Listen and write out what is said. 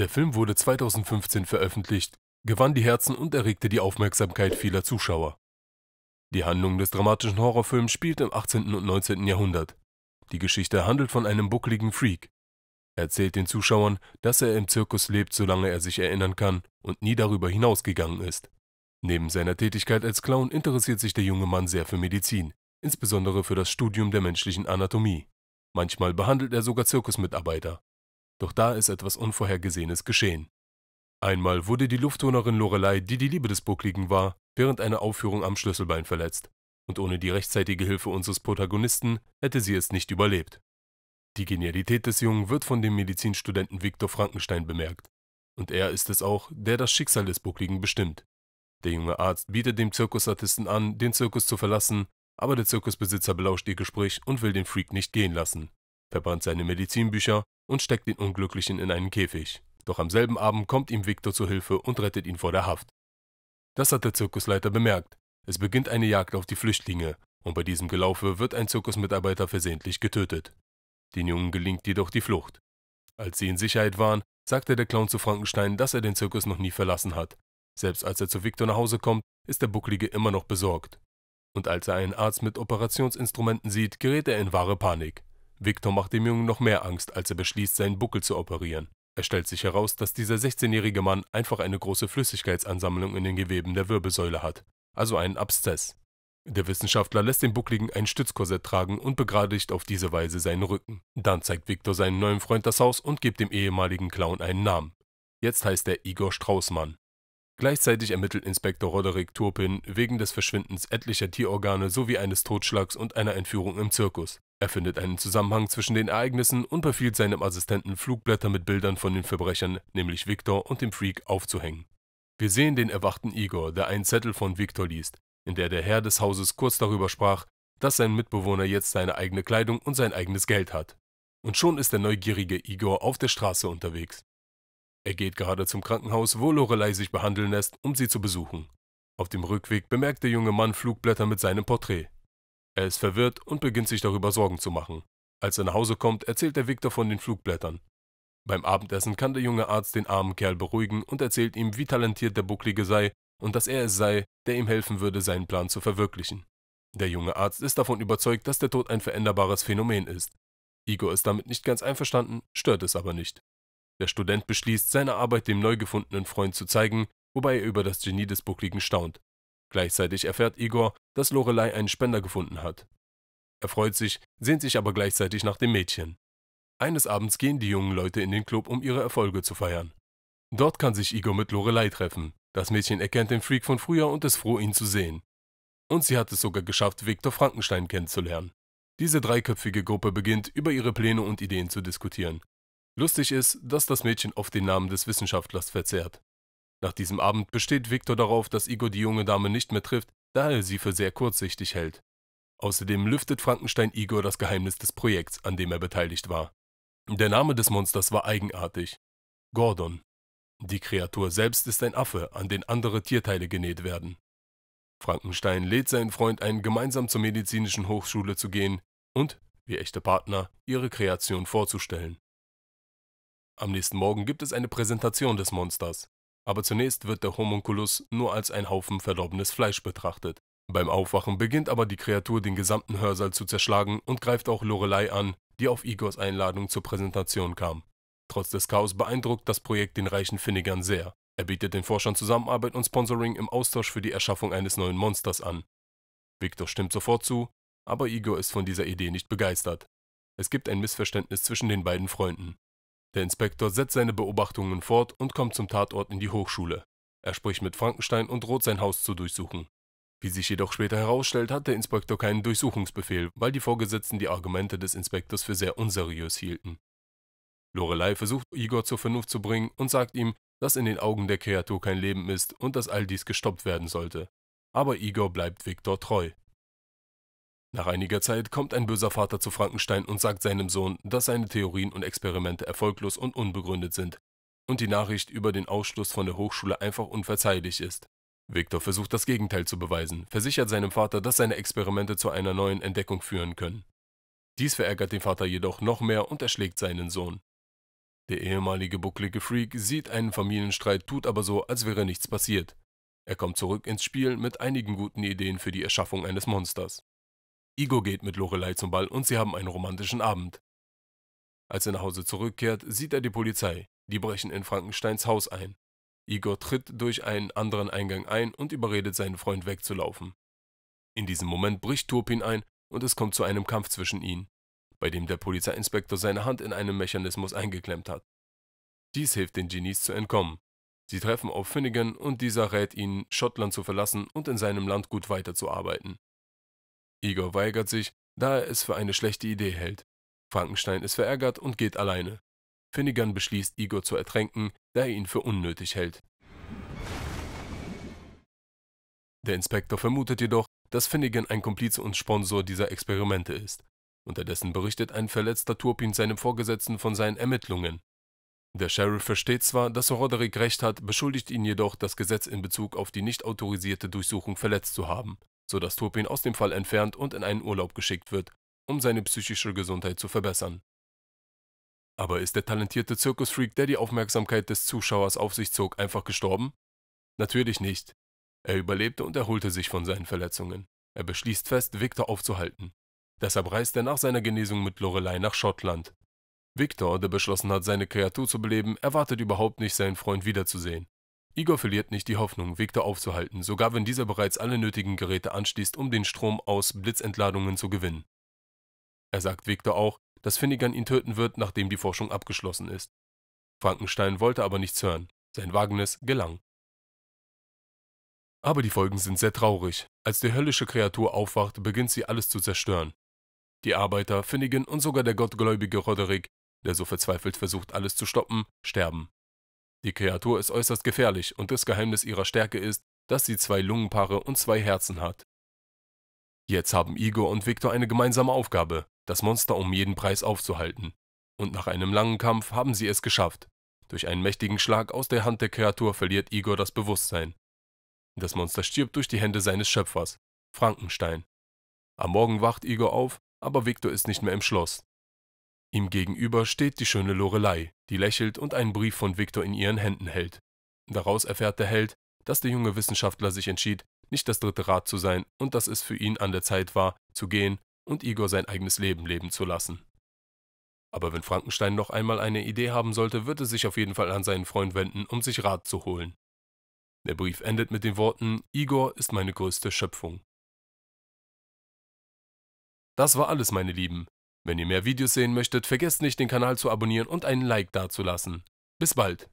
Der Film wurde 2015 veröffentlicht, gewann die Herzen und erregte die Aufmerksamkeit vieler Zuschauer. Die Handlung des dramatischen Horrorfilms spielt im 18. und 19. Jahrhundert. Die Geschichte handelt von einem buckligen Freak. Er erzählt den Zuschauern, dass er im Zirkus lebt, solange er sich erinnern kann und nie darüber hinausgegangen ist. Neben seiner Tätigkeit als Clown interessiert sich der junge Mann sehr für Medizin, insbesondere für das Studium der menschlichen Anatomie. Manchmal behandelt er sogar Zirkusmitarbeiter. Doch da ist etwas Unvorhergesehenes geschehen. Einmal wurde die Luftturnerin Lorelei, die die Liebe des Buckligen war, während einer Aufführung am Schlüsselbein verletzt, und ohne die rechtzeitige Hilfe unseres Protagonisten hätte sie es nicht überlebt. Die Genialität des Jungen wird von dem Medizinstudenten Viktor Frankenstein bemerkt, und er ist es auch, der das Schicksal des Buckligen bestimmt. Der junge Arzt bietet dem Zirkusartisten an, den Zirkus zu verlassen, aber der Zirkusbesitzer belauscht ihr Gespräch und will den Freak nicht gehen lassen verbrennt seine Medizinbücher und steckt den Unglücklichen in einen Käfig. Doch am selben Abend kommt ihm Victor zu Hilfe und rettet ihn vor der Haft. Das hat der Zirkusleiter bemerkt. Es beginnt eine Jagd auf die Flüchtlinge, und bei diesem Gelaufe wird ein Zirkusmitarbeiter versehentlich getötet. Den Jungen gelingt jedoch die Flucht. Als sie in Sicherheit waren, sagte der Clown zu Frankenstein, dass er den Zirkus noch nie verlassen hat. Selbst als er zu Victor nach Hause kommt, ist der Bucklige immer noch besorgt. Und als er einen Arzt mit Operationsinstrumenten sieht, gerät er in wahre Panik. Victor macht dem Jungen noch mehr Angst, als er beschließt, seinen Buckel zu operieren. Es stellt sich heraus, dass dieser 16-jährige Mann einfach eine große Flüssigkeitsansammlung in den Geweben der Wirbelsäule hat, also einen Abszess. Der Wissenschaftler lässt den Buckligen ein Stützkorsett tragen und begradigt auf diese Weise seinen Rücken. Dann zeigt Viktor seinen neuen Freund das Haus und gibt dem ehemaligen Clown einen Namen. Jetzt heißt er Igor Straußmann. Gleichzeitig ermittelt Inspektor Roderick Turpin wegen des Verschwindens etlicher Tierorgane sowie eines Totschlags und einer Entführung im Zirkus. Er findet einen Zusammenhang zwischen den Ereignissen und befiehlt seinem Assistenten, Flugblätter mit Bildern von den Verbrechern, nämlich Viktor und dem Freak, aufzuhängen. Wir sehen den erwachten Igor, der einen Zettel von Viktor liest, in der der Herr des Hauses kurz darüber sprach, dass sein Mitbewohner jetzt seine eigene Kleidung und sein eigenes Geld hat. Und schon ist der neugierige Igor auf der Straße unterwegs. Er geht gerade zum Krankenhaus, wo Lorelei sich behandeln lässt, um sie zu besuchen. Auf dem Rückweg bemerkt der junge Mann Flugblätter mit seinem Porträt. Er ist verwirrt und beginnt sich darüber Sorgen zu machen. Als er nach Hause kommt, erzählt der Victor von den Flugblättern. Beim Abendessen kann der junge Arzt den armen Kerl beruhigen und erzählt ihm, wie talentiert der Bucklige sei und dass er es sei, der ihm helfen würde, seinen Plan zu verwirklichen. Der junge Arzt ist davon überzeugt, dass der Tod ein veränderbares Phänomen ist. Igor ist damit nicht ganz einverstanden, stört es aber nicht. Der Student beschließt, seine Arbeit dem neu gefundenen Freund zu zeigen, wobei er über das Genie des Buckligen staunt. Gleichzeitig erfährt Igor, dass Lorelei einen Spender gefunden hat. Er freut sich, sehnt sich aber gleichzeitig nach dem Mädchen. Eines Abends gehen die jungen Leute in den Club, um ihre Erfolge zu feiern. Dort kann sich Igor mit Lorelei treffen. Das Mädchen erkennt den Freak von früher und ist froh, ihn zu sehen. Und sie hat es sogar geschafft, Viktor Frankenstein kennenzulernen. Diese dreiköpfige Gruppe beginnt, über ihre Pläne und Ideen zu diskutieren. Lustig ist, dass das Mädchen oft den Namen des Wissenschaftlers verzehrt. Nach diesem Abend besteht Victor darauf, dass Igor die junge Dame nicht mehr trifft, da er sie für sehr kurzsichtig hält. Außerdem lüftet Frankenstein Igor das Geheimnis des Projekts, an dem er beteiligt war. Der Name des Monsters war eigenartig. Gordon. Die Kreatur selbst ist ein Affe, an den andere Tierteile genäht werden. Frankenstein lädt seinen Freund ein, gemeinsam zur medizinischen Hochschule zu gehen und, wie echte Partner, ihre Kreation vorzustellen. Am nächsten Morgen gibt es eine Präsentation des Monsters aber zunächst wird der Homunculus nur als ein Haufen verdorbenes Fleisch betrachtet. Beim Aufwachen beginnt aber die Kreatur den gesamten Hörsaal zu zerschlagen und greift auch Lorelei an, die auf Igors Einladung zur Präsentation kam. Trotz des Chaos beeindruckt das Projekt den reichen Finnegern sehr. Er bietet den Forschern Zusammenarbeit und Sponsoring im Austausch für die Erschaffung eines neuen Monsters an. Victor stimmt sofort zu, aber Igor ist von dieser Idee nicht begeistert. Es gibt ein Missverständnis zwischen den beiden Freunden. Der Inspektor setzt seine Beobachtungen fort und kommt zum Tatort in die Hochschule. Er spricht mit Frankenstein und droht sein Haus zu durchsuchen. Wie sich jedoch später herausstellt, hat der Inspektor keinen Durchsuchungsbefehl, weil die Vorgesetzten die Argumente des Inspektors für sehr unseriös hielten. Lorelei versucht Igor zur Vernunft zu bringen und sagt ihm, dass in den Augen der Kreatur kein Leben ist und dass all dies gestoppt werden sollte. Aber Igor bleibt Viktor treu. Nach einiger Zeit kommt ein böser Vater zu Frankenstein und sagt seinem Sohn, dass seine Theorien und Experimente erfolglos und unbegründet sind und die Nachricht über den Ausschluss von der Hochschule einfach unverzeihlich ist. Victor versucht das Gegenteil zu beweisen, versichert seinem Vater, dass seine Experimente zu einer neuen Entdeckung führen können. Dies verärgert den Vater jedoch noch mehr und erschlägt seinen Sohn. Der ehemalige bucklige Freak sieht einen Familienstreit, tut aber so, als wäre nichts passiert. Er kommt zurück ins Spiel mit einigen guten Ideen für die Erschaffung eines Monsters. Igor geht mit Lorelei zum Ball und sie haben einen romantischen Abend. Als er nach Hause zurückkehrt, sieht er die Polizei. Die brechen in Frankensteins Haus ein. Igor tritt durch einen anderen Eingang ein und überredet seinen Freund wegzulaufen. In diesem Moment bricht Turpin ein und es kommt zu einem Kampf zwischen ihnen, bei dem der Polizeiinspektor seine Hand in einem Mechanismus eingeklemmt hat. Dies hilft den Genies zu entkommen. Sie treffen auf Finnegan und dieser rät ihnen, Schottland zu verlassen und in seinem Land gut weiterzuarbeiten. Igor weigert sich, da er es für eine schlechte Idee hält. Frankenstein ist verärgert und geht alleine. Finnegan beschließt, Igor zu ertränken, da er ihn für unnötig hält. Der Inspektor vermutet jedoch, dass Finnegan ein Komplize und Sponsor dieser Experimente ist. Unterdessen berichtet ein verletzter Turpin seinem Vorgesetzten von seinen Ermittlungen. Der Sheriff versteht zwar, dass Roderick recht hat, beschuldigt ihn jedoch, das Gesetz in Bezug auf die nicht autorisierte Durchsuchung verletzt zu haben sodass Turpin aus dem Fall entfernt und in einen Urlaub geschickt wird, um seine psychische Gesundheit zu verbessern. Aber ist der talentierte Zirkusfreak, der die Aufmerksamkeit des Zuschauers auf sich zog, einfach gestorben? Natürlich nicht. Er überlebte und erholte sich von seinen Verletzungen. Er beschließt fest, Victor aufzuhalten. Deshalb reist er nach seiner Genesung mit Lorelei nach Schottland. Victor, der beschlossen hat, seine Kreatur zu beleben, erwartet überhaupt nicht, seinen Freund wiederzusehen. Igor verliert nicht die Hoffnung, Victor aufzuhalten, sogar wenn dieser bereits alle nötigen Geräte anschließt, um den Strom aus Blitzentladungen zu gewinnen. Er sagt Victor auch, dass Finnegan ihn töten wird, nachdem die Forschung abgeschlossen ist. Frankenstein wollte aber nichts hören. Sein Wagnis gelang. Aber die Folgen sind sehr traurig. Als die höllische Kreatur aufwacht, beginnt sie alles zu zerstören. Die Arbeiter, Finnegan und sogar der gottgläubige Roderick, der so verzweifelt versucht, alles zu stoppen, sterben. Die Kreatur ist äußerst gefährlich und das Geheimnis ihrer Stärke ist, dass sie zwei Lungenpaare und zwei Herzen hat. Jetzt haben Igor und Viktor eine gemeinsame Aufgabe, das Monster um jeden Preis aufzuhalten. Und nach einem langen Kampf haben sie es geschafft. Durch einen mächtigen Schlag aus der Hand der Kreatur verliert Igor das Bewusstsein. Das Monster stirbt durch die Hände seines Schöpfers, Frankenstein. Am Morgen wacht Igor auf, aber Viktor ist nicht mehr im Schloss. Ihm gegenüber steht die schöne Lorelei, die lächelt und einen Brief von Viktor in ihren Händen hält. Daraus erfährt der Held, dass der junge Wissenschaftler sich entschied, nicht das dritte Rad zu sein und dass es für ihn an der Zeit war, zu gehen und Igor sein eigenes Leben leben zu lassen. Aber wenn Frankenstein noch einmal eine Idee haben sollte, wird er sich auf jeden Fall an seinen Freund wenden, um sich Rat zu holen. Der Brief endet mit den Worten Igor ist meine größte Schöpfung. Das war alles, meine Lieben. Wenn ihr mehr Videos sehen möchtet, vergesst nicht, den Kanal zu abonnieren und einen Like dazulassen. Bis bald!